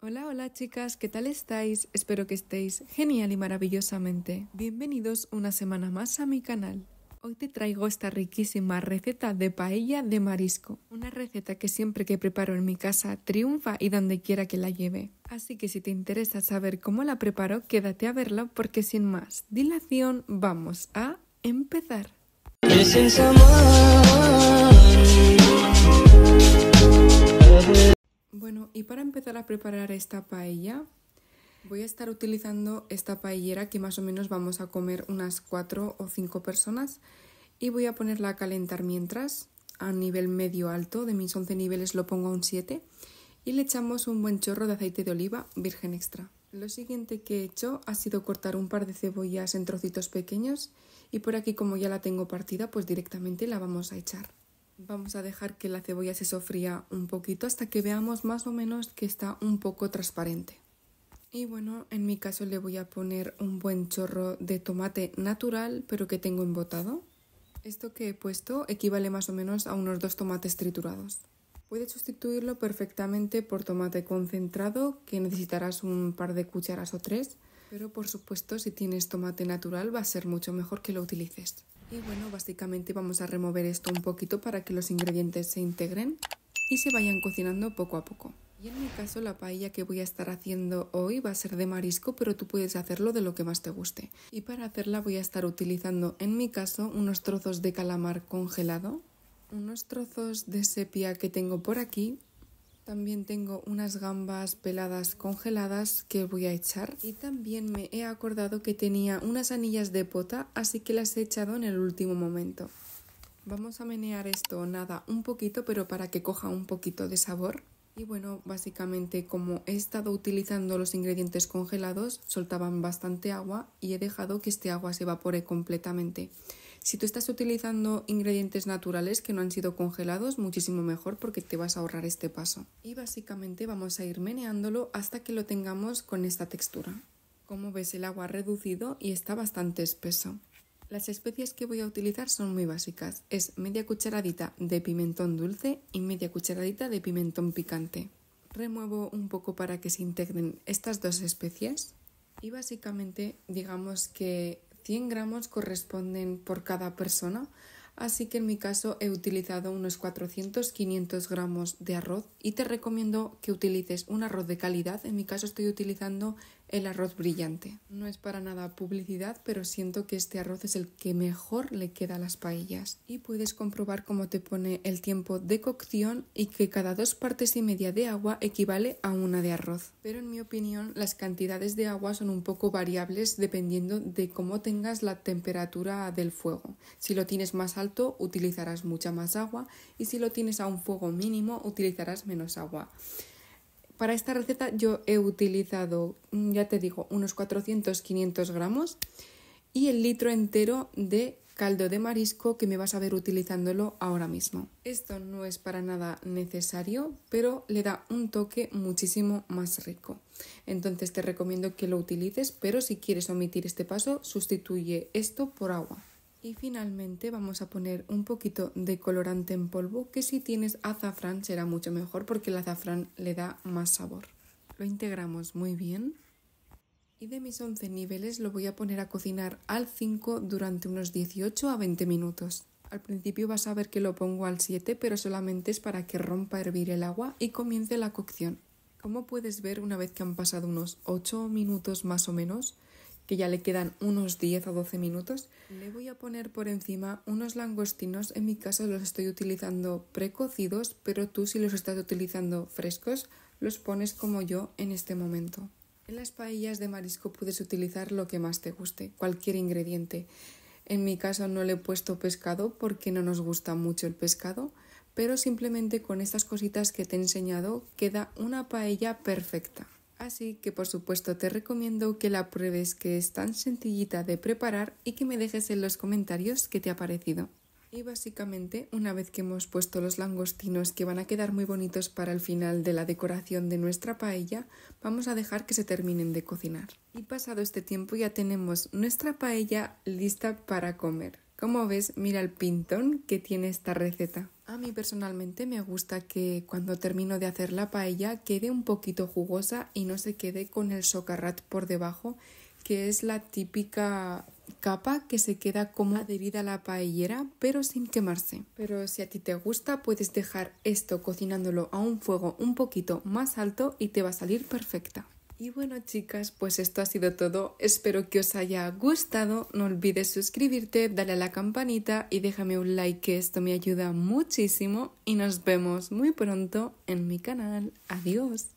Hola, hola chicas, ¿qué tal estáis? Espero que estéis genial y maravillosamente. Bienvenidos una semana más a mi canal. Hoy te traigo esta riquísima receta de paella de marisco, una receta que siempre que preparo en mi casa triunfa y donde quiera que la lleve. Así que si te interesa saber cómo la preparo, quédate a verla porque sin más dilación vamos a empezar. Bueno, y para empezar a preparar esta paella, voy a estar utilizando esta paellera que más o menos vamos a comer unas 4 o 5 personas y voy a ponerla a calentar mientras a nivel medio alto, de mis 11 niveles lo pongo a un 7 y le echamos un buen chorro de aceite de oliva virgen extra. Lo siguiente que he hecho ha sido cortar un par de cebollas en trocitos pequeños y por aquí como ya la tengo partida pues directamente la vamos a echar. Vamos a dejar que la cebolla se sofría un poquito hasta que veamos más o menos que está un poco transparente. Y bueno, en mi caso le voy a poner un buen chorro de tomate natural, pero que tengo embotado. Esto que he puesto equivale más o menos a unos dos tomates triturados. Puedes sustituirlo perfectamente por tomate concentrado, que necesitarás un par de cucharas o tres, pero por supuesto si tienes tomate natural va a ser mucho mejor que lo utilices. Y bueno, básicamente vamos a remover esto un poquito para que los ingredientes se integren y se vayan cocinando poco a poco. Y en mi caso la paella que voy a estar haciendo hoy va a ser de marisco, pero tú puedes hacerlo de lo que más te guste. Y para hacerla voy a estar utilizando en mi caso unos trozos de calamar congelado, unos trozos de sepia que tengo por aquí también tengo unas gambas peladas congeladas que voy a echar. Y también me he acordado que tenía unas anillas de pota, así que las he echado en el último momento. Vamos a menear esto, nada, un poquito, pero para que coja un poquito de sabor. Y bueno, básicamente como he estado utilizando los ingredientes congelados, soltaban bastante agua y he dejado que este agua se evapore completamente. Si tú estás utilizando ingredientes naturales que no han sido congelados, muchísimo mejor porque te vas a ahorrar este paso. Y básicamente vamos a ir meneándolo hasta que lo tengamos con esta textura. Como ves, el agua ha reducido y está bastante espeso. Las especias que voy a utilizar son muy básicas. Es media cucharadita de pimentón dulce y media cucharadita de pimentón picante. Remuevo un poco para que se integren estas dos especias y básicamente digamos que 100 gramos corresponden por cada persona, así que en mi caso he utilizado unos 400-500 gramos de arroz y te recomiendo que utilices un arroz de calidad. En mi caso estoy utilizando el arroz brillante. No es para nada publicidad, pero siento que este arroz es el que mejor le queda a las paellas. Y puedes comprobar cómo te pone el tiempo de cocción y que cada dos partes y media de agua equivale a una de arroz. Pero en mi opinión, las cantidades de agua son un poco variables dependiendo de cómo tengas la temperatura del fuego. Si lo tienes más alto, utilizarás mucha más agua y si lo tienes a un fuego mínimo, utilizarás menos agua. Para esta receta yo he utilizado, mm, ya te digo, unos 400-500 gramos y el litro entero de caldo de marisco que me vas a ver utilizándolo ahora mismo. Esto no es para nada necesario, pero le da un toque muchísimo más rico. Entonces te recomiendo que lo utilices, pero si quieres omitir este paso, sustituye esto por agua. Y finalmente vamos a poner un poquito de colorante en polvo, que si tienes azafrán será mucho mejor porque el azafrán le da más sabor. Lo integramos muy bien. Y de mis 11 niveles lo voy a poner a cocinar al 5 durante unos 18 a 20 minutos. Al principio vas a ver que lo pongo al 7, pero solamente es para que rompa a hervir el agua y comience la cocción. Como puedes ver, una vez que han pasado unos 8 minutos más o menos, que ya le quedan unos 10 o 12 minutos. Le voy a poner por encima unos langostinos, en mi caso los estoy utilizando precocidos, pero tú si los estás utilizando frescos, los pones como yo en este momento. En las paellas de marisco puedes utilizar lo que más te guste, cualquier ingrediente. En mi caso no le he puesto pescado porque no nos gusta mucho el pescado, pero simplemente con estas cositas que te he enseñado queda una paella perfecta. Así que por supuesto te recomiendo que la pruebes que es tan sencillita de preparar y que me dejes en los comentarios qué te ha parecido. Y básicamente, una vez que hemos puesto los langostinos que van a quedar muy bonitos para el final de la decoración de nuestra paella, vamos a dejar que se terminen de cocinar. Y pasado este tiempo ya tenemos nuestra paella lista para comer. Como ves, mira el pintón que tiene esta receta. A mí personalmente me gusta que cuando termino de hacer la paella quede un poquito jugosa y no se quede con el socarrat por debajo, que es la típica capa que se queda como adherida a la paellera pero sin quemarse. Pero si a ti te gusta puedes dejar esto cocinándolo a un fuego un poquito más alto y te va a salir perfecta. Y bueno chicas, pues esto ha sido todo. Espero que os haya gustado. No olvides suscribirte, darle a la campanita y déjame un like que esto me ayuda muchísimo. Y nos vemos muy pronto en mi canal. Adiós.